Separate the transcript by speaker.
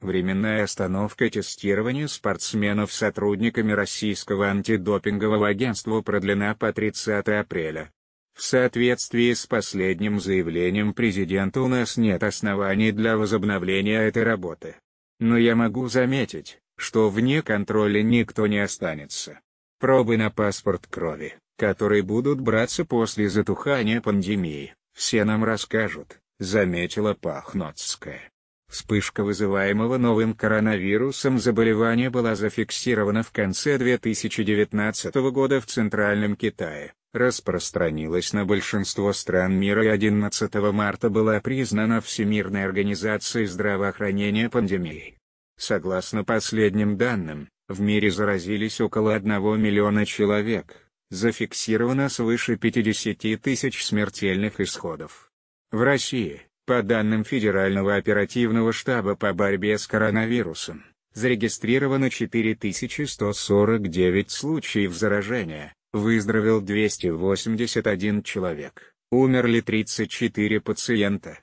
Speaker 1: Временная остановка тестирования спортсменов сотрудниками Российского антидопингового агентства продлена по 30 апреля. В соответствии с последним заявлением президента у нас нет оснований для возобновления этой работы. Но я могу заметить, что вне контроля никто не останется. Пробы на паспорт крови, которые будут браться после затухания пандемии, все нам расскажут, заметила Пахноцкая. Вспышка вызываемого новым коронавирусом заболевания была зафиксирована в конце 2019 года в Центральном Китае, распространилась на большинство стран мира и 11 марта была признана Всемирной организацией здравоохранения пандемией. Согласно последним данным, в мире заразились около 1 миллиона человек, зафиксировано свыше 50 тысяч смертельных исходов. В России – по данным Федерального оперативного штаба по борьбе с коронавирусом, зарегистрировано 4149 случаев заражения, выздоровел 281 человек, умерли 34 пациента.